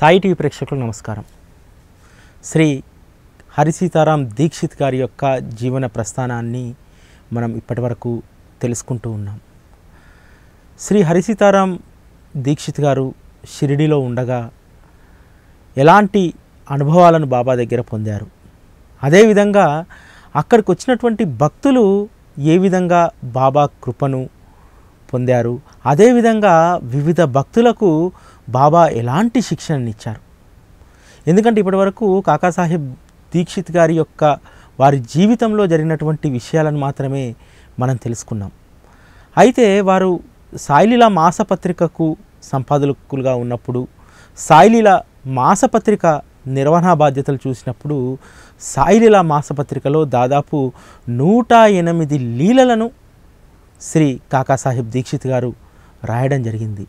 Sai TV ప్రేక్షకులకు నమస్కారం శ్రీ హరిసీతారాం దీక్షిత్ గారి యొక్క జీవన ప్రస్థానాన్ని మనం ఇప్పటివరకు తెలుసుకుంటూ ఉన్నాం శ్రీ హరిసీతారాం దీక్షిత్ గారు షిరిడిలో ఉండగా ఎలాంటి అనుభవాలను బాబా దగ్గర పొందారు అదేవిధంగా అక్కడికి వచ్చినటువంటి భక్తులు ఏ విధంగా బాబా కృపను పొందారు అదేవిధంగా వివిధ భక్తులకు బాబా ఎలాంటి శిక్షణని ఇచ్చారు ఎందుకంటే ఇప్పటివరకు కాకాసాహెబ్ దీక్షిత్ గారి యొక్క వారి జీవితంలో జరిగినటువంటి విషయాలను మాత్రమే మనం తెలుసుకున్నాం అయితే వారు సాయిలీల మాసపత్రికకు సంపాదకులుగా ఉన్నప్పుడు సాయిలీల మాసపత్రిక నిర్వహణ బాధ్యతలు చూసినప్పుడు సాయిలీల మాసపత్రికలో దాదాపు నూట ఎనిమిది లీలలను శ్రీ కాకాసాహెబ్ దీక్షిత్ గారు రాయడం జరిగింది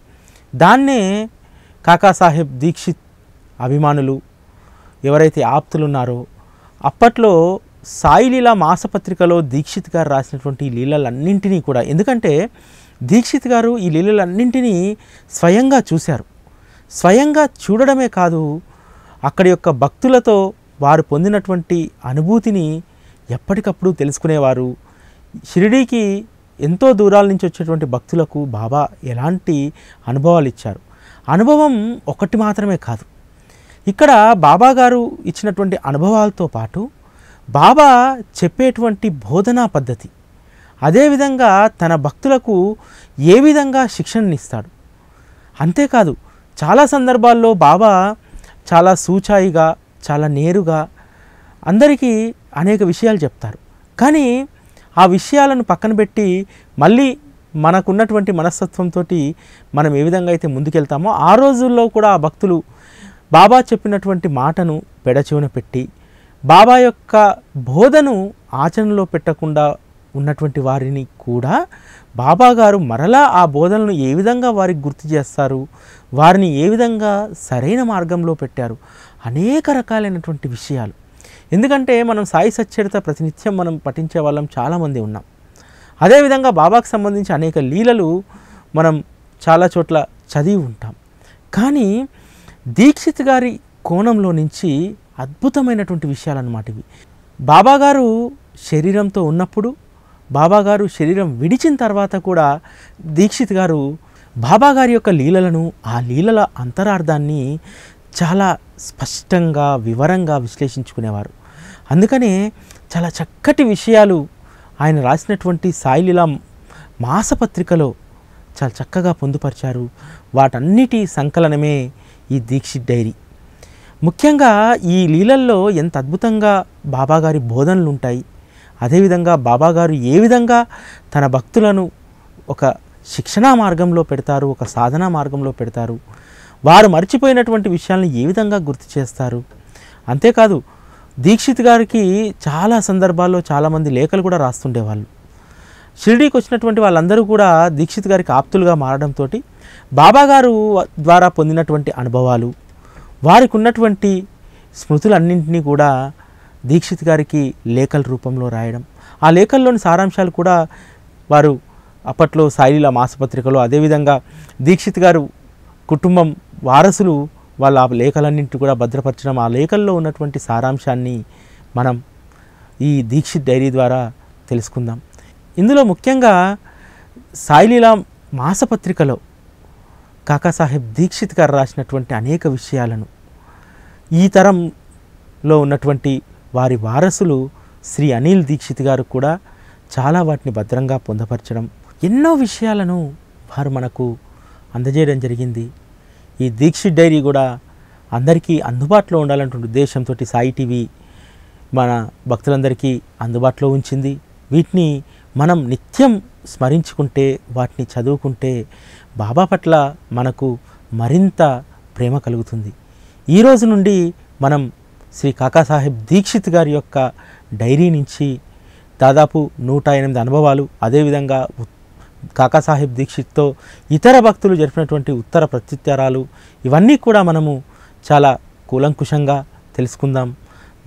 దాన్నే కాకాసాహెబ్ దీక్షిత్ అభిమానులు ఎవరైతే ఆప్తులున్నారో అప్పట్లో సాయిలీల మాసపత్రికలో దీక్షిత్ గారు రాసినటువంటి ఈ లీలలన్నింటినీ కూడా ఎందుకంటే దీక్షిత్ గారు ఈ లీలలన్నింటినీ స్వయంగా చూశారు స్వయంగా చూడడమే కాదు అక్కడి యొక్క భక్తులతో వారు పొందినటువంటి అనుభూతిని ఎప్పటికప్పుడు తెలుసుకునేవారు షిరిడీకి ఎంతో దూరాల నుంచి వచ్చేటువంటి భక్తులకు బాబా ఎలాంటి అనుభవాలు ఇచ్చారు అనుభవం ఒకటి మాత్రమే కాదు ఇక్కడ బాబా గారు ఇచ్చినటువంటి అనుభవాలతో పాటు బాబా చెప్పేటువంటి బోధనా పద్ధతి అదేవిధంగా తన భక్తులకు ఏ విధంగా శిక్షణనిస్తాడు అంతేకాదు చాలా సందర్భాల్లో బాబా చాలా సూచాయిగా చాలా నేరుగా అందరికీ అనేక విషయాలు చెప్తారు కానీ ఆ విషయాలను పక్కన పెట్టి మళ్ళీ మనకున్నటువంటి మనస్తత్వంతో మనం ఏ విధంగా అయితే ముందుకెళ్తామో ఆ రోజుల్లో కూడా ఆ భక్తులు బాబా చెప్పినటువంటి మాటను పెడచూన పెట్టి బాబా యొక్క బోధను ఆచరణలో పెట్టకుండా ఉన్నటువంటి వారిని కూడా బాబా గారు మరలా ఆ బోధనలను ఏ విధంగా వారికి గుర్తు చేస్తారు వారిని ఏ విధంగా సరైన మార్గంలో పెట్టారు అనేక రకాలైనటువంటి విషయాలు ఎందుకంటే మనం సాయి సచ్చరిత ప్రతినిత్యం మనం పఠించే వాళ్ళం చాలామంది ఉన్నాం అదేవిధంగా బాబాకు సంబంధించి అనేక లీలలు మనం చాలా చోట్ల చదివి ఉంటాం కానీ దీక్షిత్ గారి కోణంలో నుంచి అద్భుతమైనటువంటి విషయాలన్నమాట ఇవి బాబాగారు శరీరంతో ఉన్నప్పుడు బాబాగారు శరీరం విడిచిన తర్వాత కూడా దీక్షిత్ గారు బాబాగారి యొక్క లీలలను ఆ లీలల అంతరార్థాన్ని చాలా స్పష్టంగా వివరంగా విశ్లేషించుకునేవారు అందుకనే చాలా చక్కటి విషయాలు ఆయన రాసినటువంటి సాయిలీలా మాసపత్రికలో చాలా చక్కగా పొందుపరిచారు వాటన్నిటి సంకలనమే ఈ దీక్షిత్ డైరీ ముఖ్యంగా ఈ లీలల్లో ఎంత అద్భుతంగా బాబాగారి బోధనలు ఉంటాయి అదేవిధంగా బాబాగారు ఏ విధంగా తన భక్తులను ఒక శిక్షణా మార్గంలో పెడతారు ఒక సాధనా మార్గంలో పెడతారు వారు మర్చిపోయినటువంటి విషయాలను ఏ విధంగా గుర్తు చేస్తారు అంతేకాదు దీక్షిత్ గారికి చాలా సందర్భాల్లో చాలామంది లేఖలు కూడా రాస్తుండేవాళ్ళు షిరిడీకి వచ్చినటువంటి వాళ్ళందరూ కూడా దీక్షిత్ గారికి ఆప్తులుగా మారడంతో బాబాగారు ద్వారా పొందినటువంటి అనుభవాలు వారికి ఉన్నటువంటి స్మృతులన్నింటినీ కూడా దీక్షిత్ గారికి లేఖల రూపంలో రాయడం ఆ లేఖల్లోని సారాంశాలు కూడా వారు అప్పట్లో శైలిల మాసపత్రికలో అదేవిధంగా దీక్షిత్ గారు కుటుంబం వారసులు వాళ్ళు ఆ లేఖలన్నింటి కూడా భద్రపరచడం ఆ లేఖల్లో ఉన్నటువంటి సారాంశాన్ని మనం ఈ దీక్షిత్ డైరీ ద్వారా తెలుసుకుందాం ఇందులో ముఖ్యంగా సాయిలీలా మాసపత్రికలో కాకాసాహెబ్ దీక్షిత్ గారు రాసినటువంటి అనేక విషయాలను ఈ తరంలో ఉన్నటువంటి వారి వారసులు శ్రీ అనిల్ దీక్షిత్ గారు కూడా చాలా వాటిని భద్రంగా పొందపరచడం ఎన్నో విషయాలను వారు మనకు అందజేయడం జరిగింది ఈ దీక్షిత్ డైరీ కూడా అందరికీ అందుబాటులో ఉండాలన్నటువంటి ఉద్దేశంతో సాయి టీవీ మన భక్తులందరికీ అందుబాటులో ఉంచింది వీటిని మనం నిత్యం స్మరించుకుంటే వాటిని చదువుకుంటే బాబా పట్ల మనకు మరింత ప్రేమ కలుగుతుంది ఈరోజు నుండి మనం శ్రీ కాకాసాహెబ్ దీక్షిత్ గారి యొక్క డైరీ నుంచి దాదాపు నూట ఎనిమిది అనుభవాలు అదేవిధంగా కాకాసాహెబ్ దీక్షిత్తో ఇతర భక్తులు జరిపినటువంటి ఉత్తర ప్రత్యుత్తరాలు ఇవన్నీ కూడా మనము చాలా కూలంకుషంగా తెలుసుకుందాం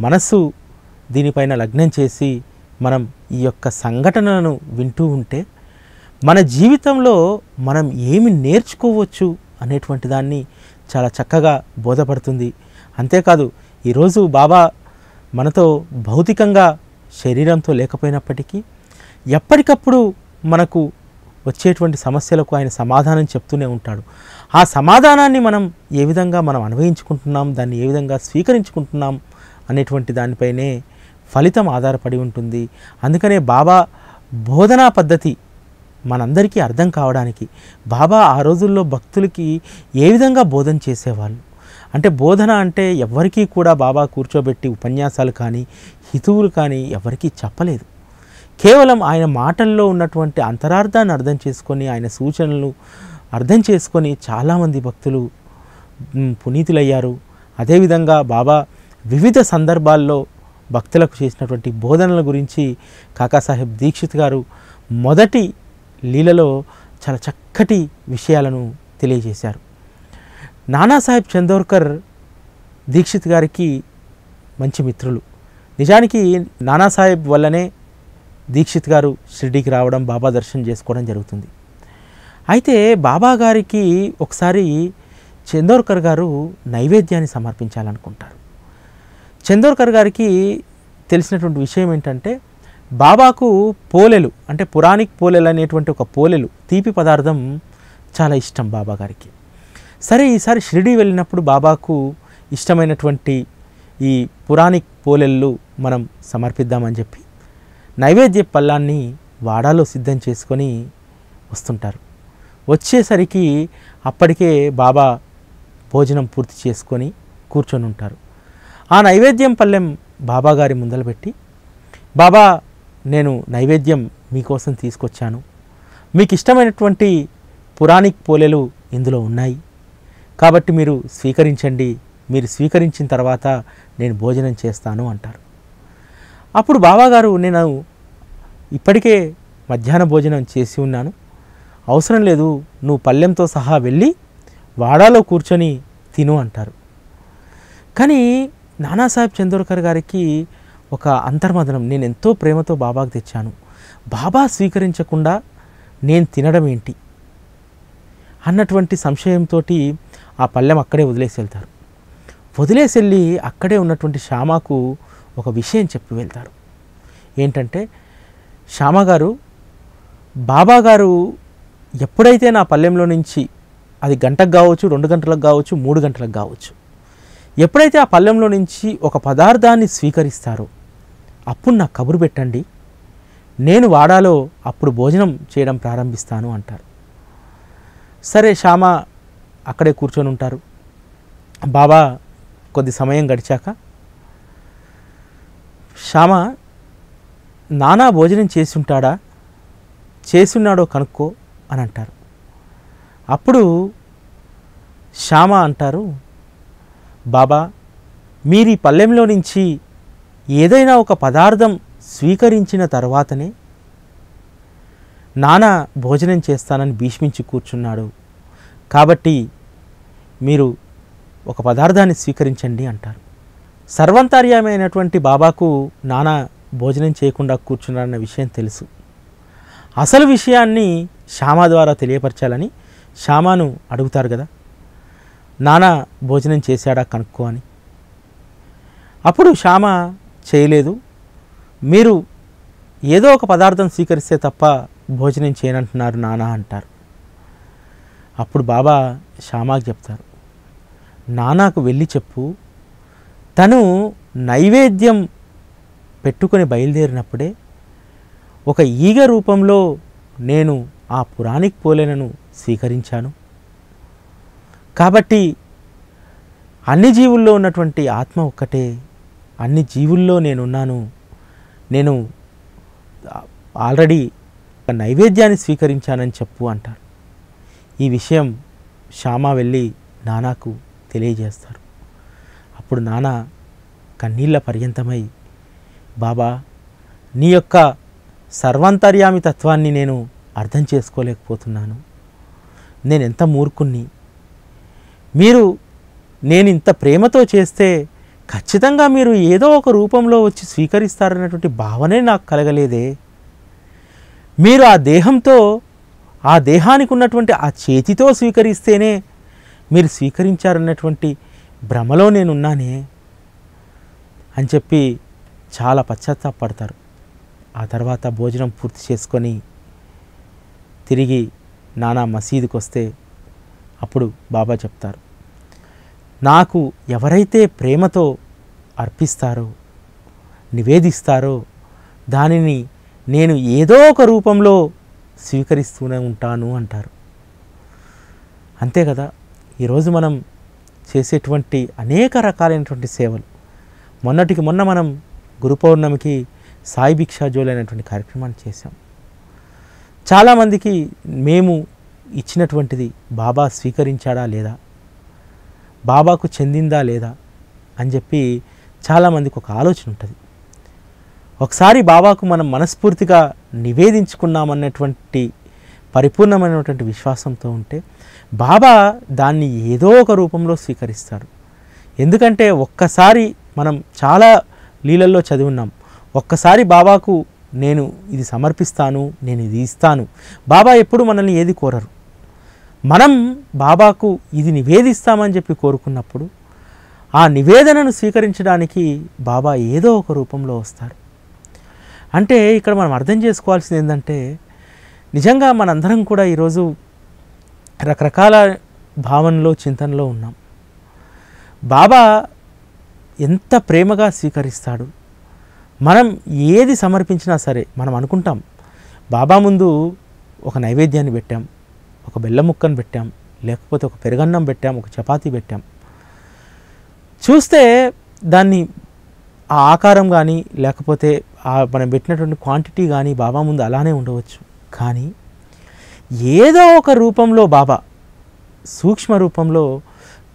మనస్సు దీనిపైన లగ్నం చేసి మనం ఈ యొక్క సంఘటనలను వింటూ ఉంటే మన జీవితంలో మనం ఏమి నేర్చుకోవచ్చు అనేటువంటి దాన్ని చాలా చక్కగా బోధపడుతుంది అంతేకాదు ఈరోజు బాబా మనతో భౌతికంగా శరీరంతో లేకపోయినప్పటికీ ఎప్పటికప్పుడు మనకు వచ్చేటువంటి సమస్యలకు ఆయన సమాధానం చెప్తూనే ఉంటాడు ఆ సమాధానాన్ని మనం ఏ విధంగా మనం అన్వయించుకుంటున్నాం దాన్ని ఏ విధంగా స్వీకరించుకుంటున్నాం అనేటువంటి దానిపైనే ఫలితం ఆధారపడి ఉంటుంది అందుకనే బాబా బోధనా పద్ధతి మనందరికీ అర్థం కావడానికి బాబా ఆ రోజుల్లో భక్తులకి ఏ విధంగా బోధన చేసేవాళ్ళు అంటే బోధన అంటే ఎవరికీ కూడా బాబా కూర్చోబెట్టి ఉపన్యాసాలు కానీ హితువులు కానీ ఎవరికీ చెప్పలేదు కేవలం ఆయన మాటల్లో ఉన్నటువంటి అంతరార్థాన్ని అర్థం చేసుకొని ఆయన సూచనలు అర్థం చేసుకొని చాలామంది భక్తులు పునీతులయ్యారు అదేవిధంగా బాబా వివిధ సందర్భాల్లో భక్తులకు చేసినటువంటి బోధనల గురించి కాకాసాహెబ్ దీక్షిత్ గారు మొదటి లీలలో చాలా చక్కటి విషయాలను తెలియజేశారు నానాసాహెబ్ చందోర్కర్ దీక్షిత్ గారికి మంచి మిత్రులు నిజానికి నానాసాహెబ్ వల్లనే దీక్షిత్ గారు షిర్డీకి రావడం బాబా దర్శనం చేసుకోవడం జరుగుతుంది అయితే బాబా గారికి ఒకసారి చందోర్కర్ గారు నైవేద్యాన్ని సమర్పించాలనుకుంటారు చందోర్కర్ గారికి తెలిసినటువంటి విషయం ఏంటంటే బాబాకు పోలెలు అంటే పురాణిక్ పోలెలు అనేటువంటి ఒక పోలెలు తీపి పదార్థం చాలా ఇష్టం బాబా గారికి సరే ఈసారి షిరిడి వెళ్ళినప్పుడు బాబాకు ఇష్టమైనటువంటి ఈ పురాణిక్ పోలెళ్ళు మనం సమర్పిద్దామని చెప్పి నైవేద్య పళ్ళాన్ని వాడాలో సిద్ధం చేసుకొని వస్తుంటారు వచ్చేసరికి అప్పటికే బాబా భోజనం పూర్తి చేసుకొని కూర్చొని ఉంటారు ఆ నైవేద్యం పల్లెం బాబాగారి ముందలబెట్టి బాబా నేను నైవేద్యం మీకోసం తీసుకొచ్చాను మీకు ఇష్టమైనటువంటి పురాణిక్ పోలేలు ఇందులో ఉన్నాయి కాబట్టి మీరు స్వీకరించండి మీరు స్వీకరించిన తర్వాత నేను భోజనం చేస్తాను అంటారు అప్పుడు బాబాగారు నేను ఇప్పటికే మధ్యాహ్న భోజనం చేసి ఉన్నాను అవసరం లేదు నువ్వు పల్లెంతో సహా వెళ్ళి వాడాలో కూర్చొని తిను అంటారు కానీ నానాసాహెబ్ చందోర్కర్ గారికి ఒక అంతర్మదనం నేను ఎంతో ప్రేమతో బాబాకు తెచ్చాను బాబా స్వీకరించకుండా నేను తినడం ఏంటి అన్నటువంటి సంశయంతో ఆ పల్లెం అక్కడే వదిలేసి వెళ్తారు వదిలేసి వెళ్ళి అక్కడే ఉన్నటువంటి శ్యామకు ఒక విషయం చెప్పి వెళ్తారు ఏంటంటే శ్యామగారు బాబాగారు ఎప్పుడైతే నా పల్లెంలో నుంచి అది గంటకు కావచ్చు రెండు గంటలకు కావచ్చు మూడు గంటలకు కావచ్చు ఎప్పుడైతే ఆ పల్లెంలో నుంచి ఒక పదార్థాన్ని స్వీకరిస్తారో అప్పుడు నాకు కబురు పెట్టండి నేను వాడాలో అప్పుడు భోజనం చేయడం ప్రారంభిస్తాను అంటారు సరే శ్యామ అక్కడే కూర్చొని ఉంటారు బాబా కొద్ది సమయం గడిచాక శ్యామ నానా భోజనం చేసుంటాడా చేసున్నాడో కనుక్కో అని అంటారు అప్పుడు శ్యామ అంటారు బాబా మీరు ఈ పల్లెంలో నుంచి ఏదైనా ఒక పదార్థం స్వీకరించిన తర్వాతనే నానా భోజనం చేస్తానని భీష్మించి కూర్చున్నాడు కాబట్టి మీరు ఒక పదార్థాన్ని స్వీకరించండి అంటారు సర్వంతర్యమైనటువంటి బాబాకు నానా భోజనం చేయకుండా కూర్చున్నాడన్న విషయం తెలుసు అసలు విషయాన్ని శ్యామ ద్వారా తెలియపరచాలని శ్యామాను అడుగుతారు కదా నానా భోజనం చేశాడా కనుక్కో అని అప్పుడు శ్యామ చేయలేదు మీరు ఏదో ఒక పదార్థం స్వీకరిస్తే తప్ప భోజనం చేయనంటున్నారు నానా అంటారు అప్పుడు బాబా శ్యామాకు చెప్తారు నానాకు వెళ్ళి చెప్పు తను నైవేద్యం పెట్టుకొని బయలుదేరినప్పుడే ఒక ఈగ రూపంలో నేను ఆ పురాణిక్ పోలేనను స్వీకరించాను కాబట్టి అన్ని జీవుల్లో ఉన్నటువంటి ఆత్మ ఒక్కటే అన్ని జీవుల్లో నేనున్నాను నేను ఆల్రెడీ నైవేద్యాన్ని స్వీకరించానని చెప్పు అంటారు ఈ విషయం శ్యామ వెళ్ళి నానాకు తెలియజేస్తారు అప్పుడు నాన్న కన్నీళ్ళ పర్యంతమై బాబా నీ యొక్క సర్వంతర్యామి తత్వాన్ని నేను అర్థం చేసుకోలేకపోతున్నాను నేను ఎంత మూర్ఖుణ్ణి మీరు నేను ఇంత ప్రేమతో చేస్తే ఖచ్చితంగా మీరు ఏదో ఒక రూపంలో వచ్చి స్వీకరిస్తారన్నటువంటి భావనే నాకు కలగలేదే మీరు ఆ దేహంతో ఆ దేహానికి ఉన్నటువంటి ఆ చేతితో స్వీకరిస్తేనే మీరు స్వీకరించారన్నటువంటి భ్రమలో నేనున్నానే అని చెప్పి చాలా పశ్చాత్తాపడతారు ఆ తర్వాత భోజనం పూర్తి చేసుకొని తిరిగి నానా మసీదుకి వస్తే అప్పుడు బాబా చెప్తారు నాకు ఎవరైతే ప్రేమతో అర్పిస్తారో నివేదిస్తారో దానిని నేను ఏదో ఒక రూపంలో స్వీకరిస్తూనే ఉంటాను అంటారు అంతే కదా ఈరోజు మనం చేసేటువంటి అనేక రకాలైనటువంటి సేవలు మొన్నటికి మొన్న మనం గురు పౌర్ణమికి సాయి జోలు అనేటువంటి కార్యక్రమాన్ని చేశాం చాలామందికి మేము ఇచ్చినటువంటిది బాబా స్వీకరించాడా లేదా బాబాకు చెందిందా లేదా అని చెప్పి చాలామందికి ఒక ఆలోచన ఉంటుంది ఒకసారి బాబాకు మనం మనస్ఫూర్తిగా నివేదించుకున్నామన్నటువంటి పరిపూర్ణమైనటువంటి విశ్వాసంతో ఉంటే బాబా దాన్ని ఏదో ఒక రూపంలో స్వీకరిస్తాడు ఎందుకంటే ఒక్కసారి మనం చాలా లీలల్లో చదివిన్నాం ఒక్కసారి బాబాకు నేను ఇది సమర్పిస్తాను నేను ఇది ఇస్తాను బాబా ఎప్పుడు మనల్ని ఏది కోరరు మనం బాబాకు ఇది నివేదిస్తామని చెప్పి కోరుకున్నప్పుడు ఆ నివేదనను స్వీకరించడానికి బాబా ఏదో ఒక రూపంలో వస్తారు అంటే ఇక్కడ మనం అర్థం చేసుకోవాల్సింది ఏంటంటే నిజంగా మనందరం కూడా ఈరోజు రకరకాల భావనలో చింతనలో ఉన్నాం బాబా ఎంత ప్రేమగా స్వీకరిస్తాడు మనం ఏది సమర్పించినా సరే మనం అనుకుంటాం బాబా ముందు ఒక నైవేద్యాన్ని పెట్టాం ఒక బెల్లం ముక్కను పెట్టాం లేకపోతే ఒక పెరుగన్నం పెట్టాం ఒక చపాతీ పెట్టాం చూస్తే దాన్ని ఆ ఆకారం కానీ లేకపోతే మనం పెట్టినటువంటి క్వాంటిటీ కానీ బాబా ముందు అలానే ఉండవచ్చు కానీ ఏదో ఒక రూపంలో బాబా సూక్ష్మ రూపంలో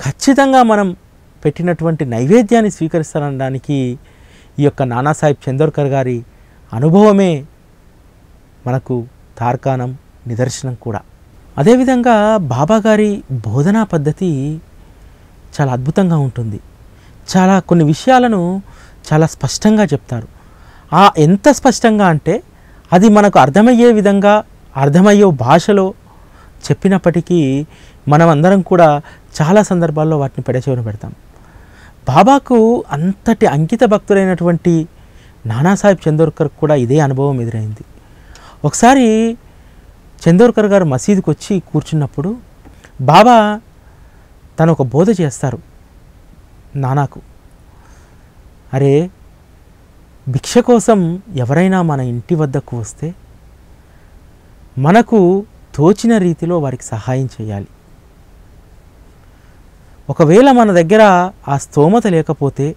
ఖచ్చితంగా మనం పెట్టినటువంటి నైవేద్యాన్ని స్వీకరిస్తానడానికి ఈ యొక్క నానాసాహెబ్ చందోర్కర్ గారి అనుభవమే మనకు తార్కాణం నిదర్శనం కూడా అదేవిధంగా బాబా గారి బోధనా పద్ధతి చాలా అద్భుతంగా ఉంటుంది చాలా కొన్ని విషయాలను చాలా స్పష్టంగా చెప్తారు ఆ ఎంత స్పష్టంగా అంటే అది మనకు అర్థమయ్యే విధంగా అర్థమయ్యే భాషలో చెప్పినప్పటికీ మనమందరం కూడా చాలా సందర్భాల్లో వాటిని పెడచెవిన పెడతాం బాబాకు అంతటి అంకిత భక్తులైనటువంటి నానాసాహెబ్ చందోర్కర్ కూడా ఇదే అనుభవం ఎదురైంది ఒకసారి చందోర్కర్ గారు మసీదుకు వచ్చి కూర్చున్నప్పుడు బాబా తను ఒక బోధ చేస్తారు నానాకు అరే భిక్ష కోసం ఎవరైనా మన ఇంటి వద్దకు వస్తే మనకు తోచిన రీతిలో వారికి సహాయం చేయాలి ఒకవేళ మన దగ్గర ఆ స్తోమత లేకపోతే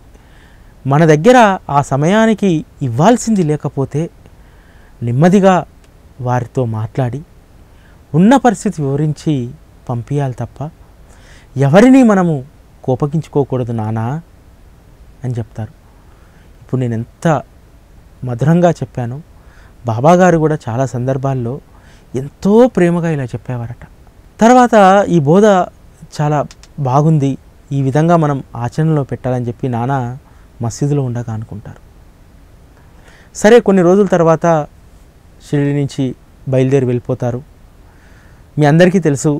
మన దగ్గర ఆ సమయానికి ఇవ్వాల్సింది లేకపోతే నెమ్మదిగా వారితో మాట్లాడి ఉన్న పరిస్థితి వివరించి పంపించాలి తప్ప ఎవరిని మనము కోపగించుకోకూడదు నానా అని చెప్తారు ఇప్పుడు నేను ఎంత మధురంగా చెప్పాను బాబాగారు కూడా చాలా సందర్భాల్లో ఎంతో ప్రేమగా ఇలా చెప్పేవారట తర్వాత ఈ బోధ చాలా బాగుంది ఈ విధంగా మనం ఆచరణలో పెట్టాలని చెప్పి నాన్న మసీదులో ఉండగా అనుకుంటారు సరే కొన్ని రోజుల తర్వాత షిరిడి నుంచి బయలుదేరి వెళ్ళిపోతారు మీ అందరికీ తెలుసు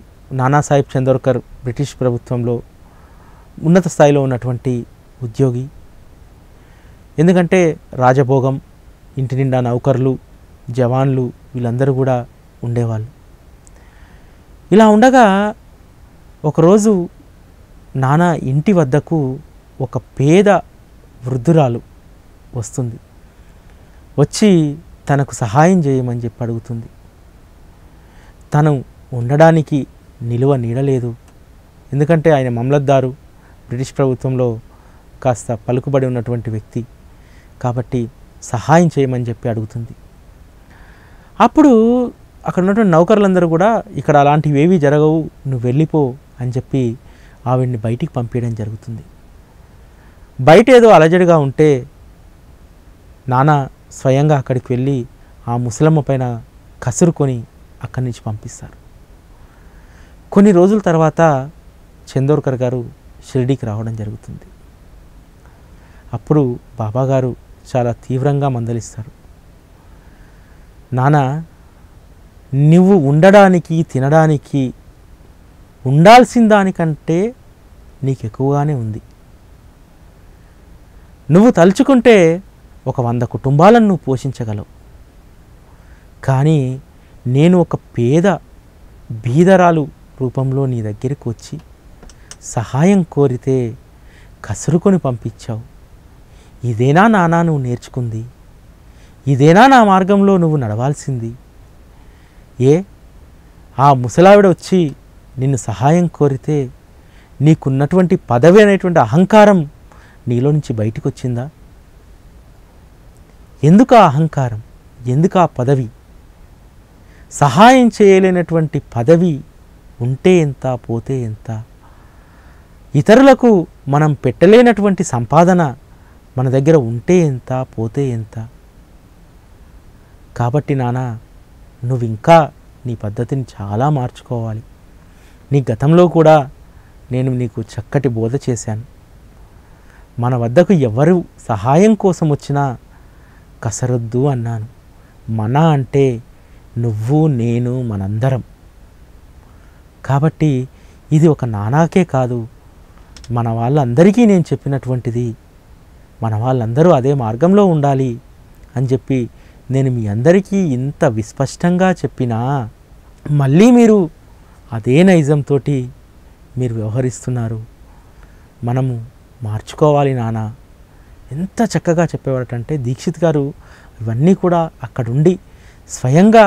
నానాసాహెబ్ చందోర్కర్ బ్రిటిష్ ప్రభుత్వంలో ఉన్నత స్థాయిలో ఉన్నటువంటి ఉద్యోగి ఎందుకంటే రాజభోగం ఇంటి నిండా నౌకర్లు జవాన్లు వీళ్ళందరూ కూడా ఉండేవాళ్ళు ఇలా ఉండగా ఒకరోజు నాన్న ఇంటి వద్దకు ఒక పేద వృద్ధురాలు వస్తుంది వచ్చి తనకు సహాయం చేయమని చెప్పి అడుగుతుంది తను ఉండడానికి నిలువ నీడలేదు ఎందుకంటే ఆయన మమలద్దారు బ్రిటిష్ ప్రభుత్వంలో కాస్త పలుకుబడి ఉన్నటువంటి వ్యక్తి కాబట్టి సహాయం చేయమని చెప్పి అడుగుతుంది అప్పుడు అక్కడ ఉన్నటువంటి నౌకర్లందరూ కూడా ఇక్కడ అలాంటివి ఏవి జరగవు నువ్వు వెళ్ళిపో అని చెప్పి ఆవిడ్ని బయటికి పంపించడం జరుగుతుంది బయట ఏదో అలజడిగా ఉంటే నాన్న స్వయంగా అక్కడికి వెళ్ళి ఆ ముసలమ్మ పైన కసురుకొని అక్కడి నుంచి పంపిస్తారు కొన్ని రోజుల తర్వాత చందోర్కర్ గారు షిరిడీకి రావడం జరుగుతుంది అప్పుడు బాబాగారు చాలా తీవ్రంగా మందలిస్తారు నాన్న నువ్వు ఉండడానికి తినడానికి ఉండాల్సిన దానికంటే నీకు ఎక్కువగానే ఉంది నువ్వు తలుచుకుంటే ఒక వంద కుటుంబాలను నువ్వు పోషించగలవు కానీ నేను ఒక పేద బీదరాలు రూపంలో నీ దగ్గరికి వచ్చి సహాయం కోరితే కసురుకొని పంపించావు ఇదేనా నానా నువ్వు నేర్చుకుంది ఇదేనా నా మార్గంలో నువ్వు నడవాల్సింది ఏ ఆ ముసలావిడ వచ్చి నిన్ను సహాయం కోరితే నీకున్నటువంటి పదవి అనేటువంటి అహంకారం నీలో నుంచి బయటకు వచ్చిందా ఎందుకు ఆ అహంకారం ఎందుకు ఆ పదవి సహాయం చేయలేనటువంటి పదవి ఉంటే ఎంత పోతే ఎంత ఇతరులకు మనం పెట్టలేనటువంటి సంపాదన మన దగ్గర ఉంటే ఎంత పోతే ఎంత కాబట్టి నానా నువ్వు ఇంకా నీ పద్ధతిని చాలా మార్చుకోవాలి నీ గతంలో కూడా నేను నీకు చక్కటి బోధ చేశాను మన వద్దకు ఎవరు సహాయం కోసం వచ్చినా కసరొద్దు అన్నాను మన అంటే నువ్వు నేను మనందరం కాబట్టి ఇది ఒక నానాకే కాదు మన వాళ్ళందరికీ నేను చెప్పినటువంటిది మన వాళ్ళందరూ అదే మార్గంలో ఉండాలి అని చెప్పి నేను మీ అందరికీ ఇంత విస్పష్టంగా చెప్పినా మళ్ళీ మీరు అదే నైజంతో మీరు వ్యవహరిస్తున్నారు మనము మార్చుకోవాలి నాన్న ఎంత చక్కగా చెప్పేవాడటంటే దీక్షిత్ గారు ఇవన్నీ కూడా అక్కడుండి స్వయంగా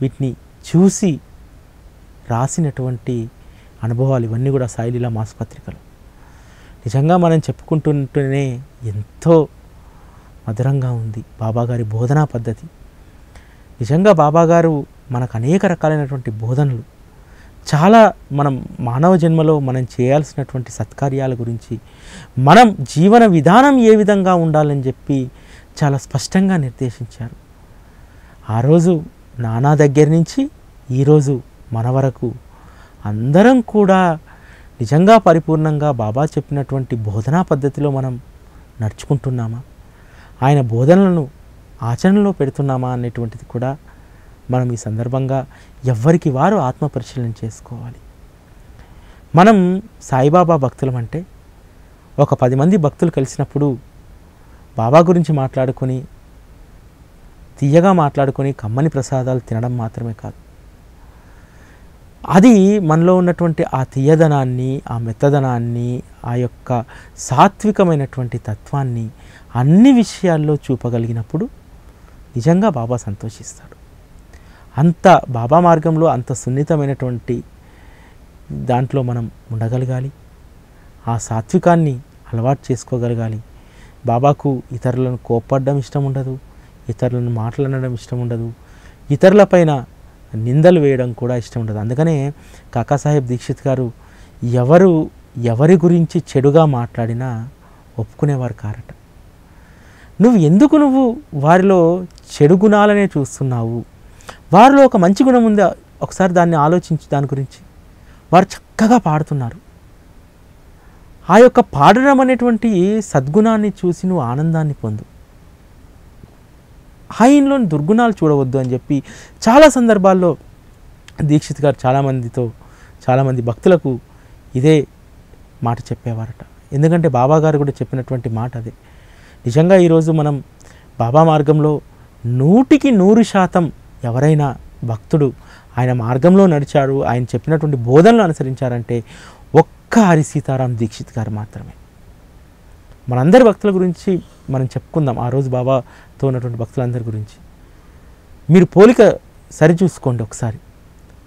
వీటిని చూసి రాసినటువంటి అనుభవాలు ఇవన్నీ కూడా సాయిలీలా మాసపత్రికలు నిజంగా మనం చెప్పుకుంటుంటేనే ఎంతో మధురంగా ఉంది బాబాగారి బోధనా పద్ధతి నిజంగా బాబాగారు మనకు అనేక రకాలైనటువంటి బోధనలు చాలా మనం మానవ జన్మలో మనం చేయాల్సినటువంటి సత్కార్యాల గురించి మనం జీవన విధానం ఏ విధంగా ఉండాలని చెప్పి చాలా స్పష్టంగా నిర్దేశించారు ఆ రోజు నానా దగ్గర నుంచి ఈరోజు మన వరకు అందరం కూడా నిజంగా పరిపూర్ణంగా బాబా చెప్పినటువంటి బోధనా పద్ధతిలో మనం నడుచుకుంటున్నామా ఆయన బోధనలను ఆచరణలో పెడుతున్నామా అనేటువంటిది కూడా మనం ఈ సందర్భంగా ఎవ్వరికి వారు ఆత్మపరిశీలన చేసుకోవాలి మనం సాయిబాబా భక్తులం అంటే ఒక పది మంది భక్తులు కలిసినప్పుడు బాబా గురించి మాట్లాడుకొని తీయగా మాట్లాడుకొని కమ్మని ప్రసాదాలు తినడం మాత్రమే కాదు అది మనలో ఉన్నటువంటి ఆ తీయదనాన్ని ఆ మెత్తదనాన్ని ఆ యొక్క సాత్వికమైనటువంటి తత్వాన్ని అన్ని విషయాల్లో చూపగలిగినప్పుడు నిజంగా బాబా సంతోషిస్తాడు అంత బాబా మార్గంలో అంత సున్నితమైనటువంటి దాంట్లో మనం ఉండగలగాలి ఆ సాత్వికాన్ని అలవాటు చేసుకోగలగాలి బాబాకు ఇతరులను కోప్పడడం ఇష్టం ఉండదు ఇతరులను మాట్లాడడం ఇష్టం ఉండదు ఇతరులపైన నిందలు వేయడం కూడా ఇష్టం ఉండదు అందుకనే కాకాసాహెబ్ దీక్షిత్ గారు ఎవరు ఎవరి గురించి చెడుగా మాట్లాడినా ఒప్పుకునేవారు కారట నువ్వు ఎందుకు నువ్వు వారిలో చెడు గుణాలనే చూస్తున్నావు వారిలో ఒక మంచి గుణం ఉందా ఒకసారి దాన్ని ఆలోచించి దాని గురించి వారు చక్కగా పాడుతున్నారు ఆ యొక్క పాడడం అనేటువంటి సద్గుణాన్ని చూసి నువ్వు ఆనందాన్ని పొందు ఆయనలోని దుర్గుణాలు చూడవద్దు అని చెప్పి చాలా సందర్భాల్లో దీక్షిత్ గారు చాలామందితో చాలామంది భక్తులకు ఇదే మాట చెప్పేవారట ఎందుకంటే బాబా గారు కూడా చెప్పినటువంటి మాట అదే నిజంగా ఈరోజు మనం బాబా మార్గంలో నూటికి నూరు శాతం ఎవరైనా భక్తుడు ఆయన మార్గంలో నడిచాడు ఆయన చెప్పినటువంటి బోధనలు అనుసరించారంటే ఒక్క హరి సీతారాం దీక్షిత్ గారు మాత్రమే మనందరి భక్తుల గురించి మనం చెప్పుకుందాం ఆ రోజు బాబా తో ఉన్నటువంటి భక్తులందరి గురించి మీరు పోలిక సరిచూసుకోండి ఒకసారి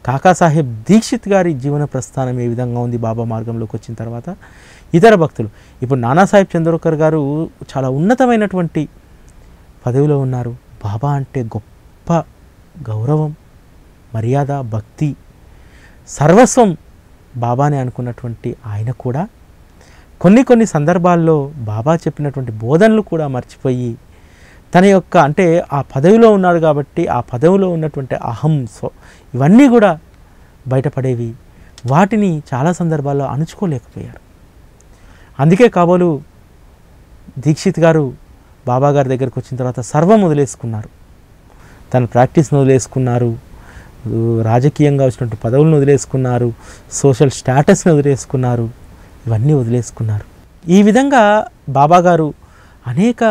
కాకాసాహెబ్ దీక్షిత్ గారి జీవన ప్రస్థానం ఏ విధంగా ఉంది బాబా మార్గంలోకి వచ్చిన తర్వాత ఇతర భక్తులు ఇప్పుడు నానాసాహెబ్ చంద్రోకర్ గారు చాలా ఉన్నతమైనటువంటి పదవిలో ఉన్నారు బాబా అంటే గొప్ప గౌరవం మర్యాద భక్తి సర్వస్వం బాబానే అనుకున్నటువంటి ఆయన కూడా కొన్ని కొన్ని సందర్భాల్లో బాబా చెప్పినటువంటి బోధనలు కూడా మర్చిపోయి తన యొక్క అంటే ఆ పదవిలో ఉన్నాడు కాబట్టి ఆ పదవిలో ఉన్నటువంటి అహం సో ఇవన్నీ కూడా బయటపడేవి వాటిని చాలా సందర్భాల్లో అణుచుకోలేకపోయారు అందుకే కాబోలు దీక్షిత్ గారు బాబాగారి దగ్గరకు వచ్చిన తర్వాత సర్వం వదిలేసుకున్నారు తన ప్రాక్టీస్ని వదిలేసుకున్నారు రాజకీయంగా వచ్చినటువంటి పదవులను వదిలేసుకున్నారు సోషల్ స్టేటస్ని వదిలేసుకున్నారు ఇవన్నీ వదిలేసుకున్నారు ఈ విధంగా బాబాగారు అనేక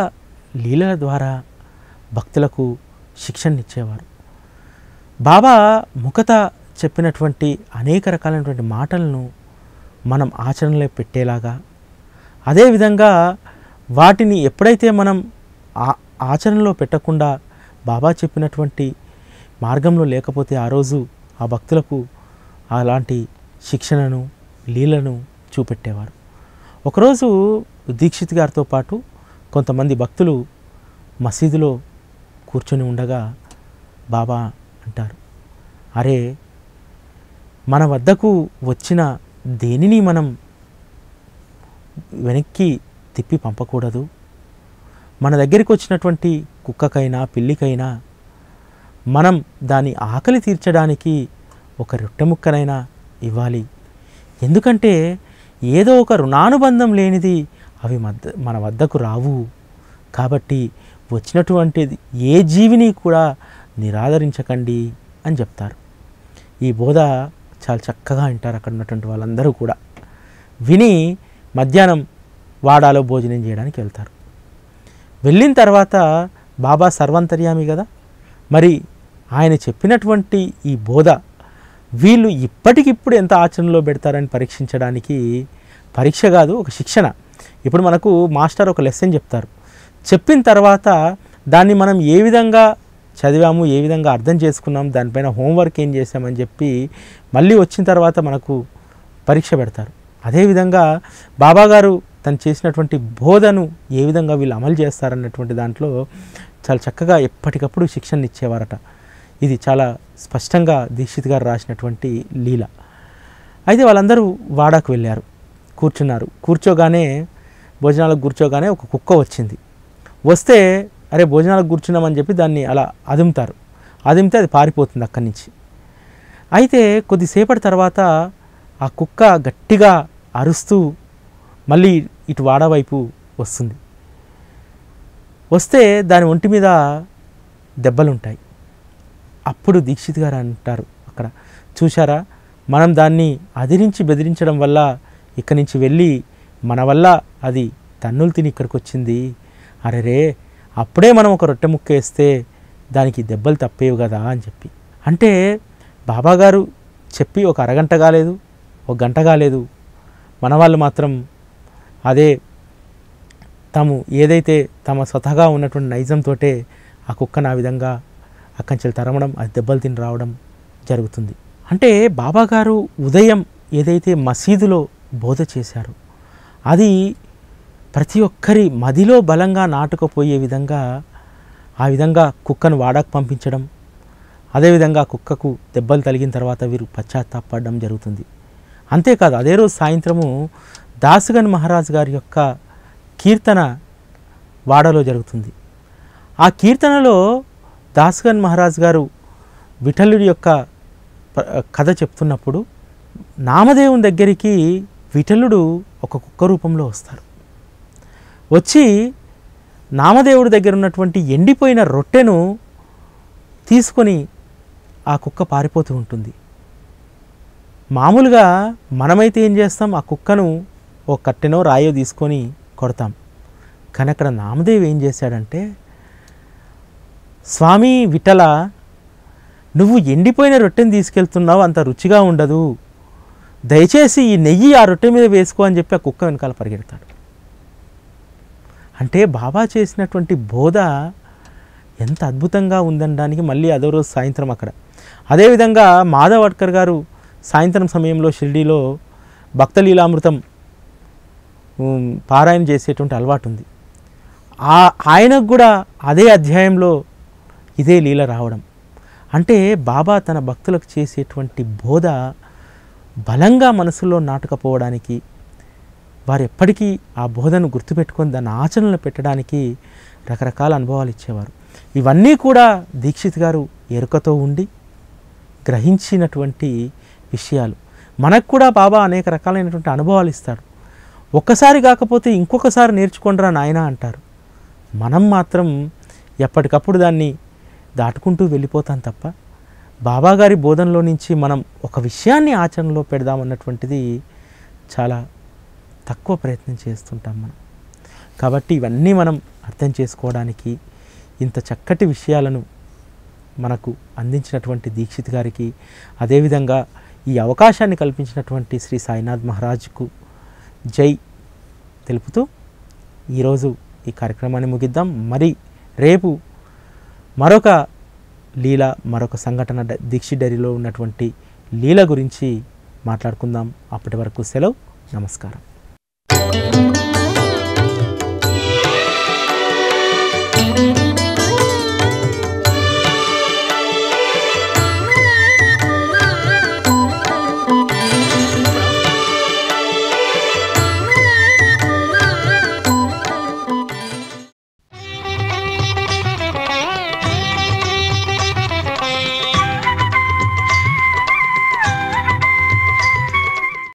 లీలల ద్వారా భక్తులకు శిక్షణనిచ్చేవారు బాబా ముఖత చెప్పినటువంటి అనేక రకాలైనటువంటి మాటలను మనం ఆచరణలో పెట్టేలాగా అదేవిధంగా వాటిని ఎప్పుడైతే మనం ఆచరణలో పెట్టకుండా బాబా చెప్పినటువంటి మార్గంలో లేకపోతే ఆ రోజు ఆ భక్తులకు అలాంటి శిక్షణను లీలను చూపెట్టేవారు ఒకరోజు దీక్షిత్ గారితో పాటు కొంతమంది భక్తులు మసీదులో కూర్చొని ఉండగా బాబా అంటారు అరే మన వద్దకు వచ్చిన దేనిని మనం వెనక్కి తిప్పి పంపకూడదు మన దగ్గరికి వచ్చినటువంటి కుక్కకైనా పిల్లికైనా మనం దాని ఆకలి తీర్చడానికి ఒక రొట్టె ముక్కనైనా ఇవ్వాలి ఎందుకంటే ఏదో ఒక రుణానుబంధం లేనిది అవి మద్ద మన వద్దకు రావు కాబట్టి వచ్చినటువంటి ఏ జీవిని కూడా నిరాదరించకండి అని చెప్తారు ఈ బోధ చాలా చక్కగా వింటారు అక్కడ ఉన్నటువంటి వాళ్ళందరూ కూడా విని మధ్యాహ్నం వాడాలో భోజనం చేయడానికి వెళ్తారు వెళ్ళిన తర్వాత బాబా సర్వంతర్యామి కదా మరి ఆయన చెప్పినటువంటి ఈ బోధ వీళ్ళు ఇప్పటికిప్పుడు ఎంత ఆచరణలో పెడతారని పరీక్షించడానికి పరీక్ష కాదు ఒక శిక్షణ ఇప్పుడు మనకు మాస్టర్ ఒక లెసన్ చెప్తారు చెప్పిన తర్వాత దాన్ని మనం ఏ విధంగా చదివాము ఏ విధంగా అర్థం చేసుకున్నాం దానిపైన హోంవర్క్ ఏం చేసామని చెప్పి మళ్ళీ వచ్చిన తర్వాత మనకు పరీక్ష పెడతారు అదేవిధంగా బాబాగారు తను చేసినటువంటి బోధను ఏ విధంగా వీళ్ళు అమలు చేస్తారన్నటువంటి దాంట్లో చాలా చక్కగా ఎప్పటికప్పుడు శిక్షణ ఇచ్చేవారట ఇది చాలా స్పష్టంగా దీక్షిత్ గారు రాసినటువంటి లీల అయితే వాళ్ళందరూ వాడాకు వెళ్ళారు కూర్చున్నారు కూర్చోగానే భోజనాలకు కూర్చోగానే ఒక కుక్క వచ్చింది వస్తే అరే భోజనాలకు కూర్చున్నామని చెప్పి దాన్ని అలా అదుముతారు అదిమితే అది పారిపోతుంది అక్కడి నుంచి అయితే కొద్దిసేపటి తర్వాత ఆ కుక్క గట్టిగా అరుస్తూ మళ్ళీ ఇటు వాడవైపు వస్తుంది వస్తే దాని ఒంటి మీద దెబ్బలుంటాయి అప్పుడు దీక్షిత్ గారు అంటారు అక్కడ చూశారా మనం దాన్ని అదిరించి బెదిరించడం వల్ల ఇక్కడి నుంచి వెళ్ళి మన వల్ల అది తన్నులు తిని ఇక్కడికి వచ్చింది అరే అప్పుడే మనం ఒక రొట్టె ముక్క వేస్తే దానికి దెబ్బలు తప్పేవి కదా అని చెప్పి అంటే బాబాగారు చెప్పి ఒక అరగంట కాలేదు ఒక గంట కాలేదు మన వాళ్ళు మాత్రం అదే తాము ఏదైతే తమ స్వతహగా ఉన్నటువంటి నైజంతో ఆ కుక్కను ఆ విధంగా అక్కంచెలు తరమడం అది దెబ్బలు తిని రావడం జరుగుతుంది అంటే బాబాగారు ఉదయం ఏదైతే మసీదులో బోధ చేశారు అది ప్రతి ఒక్కరి మదిలో బలంగా నాటుకుపోయే విధంగా ఆ విధంగా కుక్కను వాడకు పంపించడం అదేవిధంగా కుక్కకు దెబ్బలు తగిలిన తర్వాత వీరు పశ్చాత్తాపడడం జరుగుతుంది అంతేకాదు అదే రోజు సాయంత్రము దాసుగన్ మహారాజ్ గారి యొక్క కీర్తన వాడలో జరుగుతుంది ఆ కీర్తనలో దాసుగన్ మహారాజ్ గారు విఠలుడి యొక్క కథ చెప్తున్నప్పుడు నామదేవుని దగ్గరికి విఠలుడు ఒక కుక్క రూపంలో వస్తారు వచ్చి నామదేవుడి దగ్గర ఉన్నటువంటి ఎండిపోయిన రొట్టెను తీసుకొని ఆ కుక్క పారిపోతూ ఉంటుంది మామూలుగా మనమైతే ఏం చేస్తాం ఆ కుక్కను ఓ కట్టెనో రాయో తీసుకొని కొడతాం కానీ అక్కడ నామదేవి ఏం చేశాడంటే స్వామి విఠల నువ్వు ఎండిపోయిన రొట్టెని తీసుకెళ్తున్నావు అంత రుచిగా ఉండదు దయచేసి ఈ నెయ్యి ఆ రొట్టె మీద వేసుకో అని చెప్పి ఆ కుక్క వెనకాల పరిగెడతాడు అంటే బాబా చేసినటువంటి బోధ ఎంత అద్భుతంగా ఉందనడానికి మళ్ళీ అదో రోజు సాయంత్రం అక్కడ అదేవిధంగా మాధవడ్కర్ గారు సాయంత్రం సమయంలో షిర్డీలో భక్తలీలామృతం పారాయణ చేసేటువంటి అలవాటు ఉంది ఆయనకు కూడా అదే అధ్యాయంలో ఇదే లీల రావడం అంటే బాబా తన భక్తులకు చేసేటువంటి బోధ బలంగా మనసులో నాటుకపోవడానికి వారు ఎప్పటికీ ఆ బోధను గుర్తుపెట్టుకొని దాని ఆచరణలు పెట్టడానికి రకరకాల అనుభవాలు ఇచ్చేవారు ఇవన్నీ కూడా దీక్షిత్ గారు ఎరుకతో ఉండి గ్రహించినటువంటి విషయాలు మనకు కూడా బాబా అనేక రకాలైనటువంటి అనుభవాలు ఇస్తాడు ఒక్కసారి కాకపోతే ఇంకొకసారి నేర్చుకుంటారా నాయన అంటారు మనం మాత్రం ఎప్పటికప్పుడు దాన్ని దాటుకుంటూ వెళ్ళిపోతాం తప్ప బాబాగారి బోధనలో నుంచి మనం ఒక విషయాన్ని ఆచరణలో పెడదామన్నటువంటిది చాలా తక్కువ ప్రయత్నం చేస్తుంటాం మనం కాబట్టి ఇవన్నీ మనం అర్థం చేసుకోవడానికి ఇంత చక్కటి విషయాలను మనకు అందించినటువంటి దీక్షిత్ గారికి అదేవిధంగా ఈ అవకాశాన్ని కల్పించినటువంటి శ్రీ సాయినాథ్ మహారాజ్కు జై తెలుపుతూ ఈరోజు ఈ కార్యక్రమాన్ని ముగిద్దాం మరి రేపు మరొక లీల మరొక సంఘటన దీక్షి డైరీలో ఉన్నటువంటి లీల గురించి మాట్లాడుకుందాం అప్పటి వరకు సెలవు నమస్కారం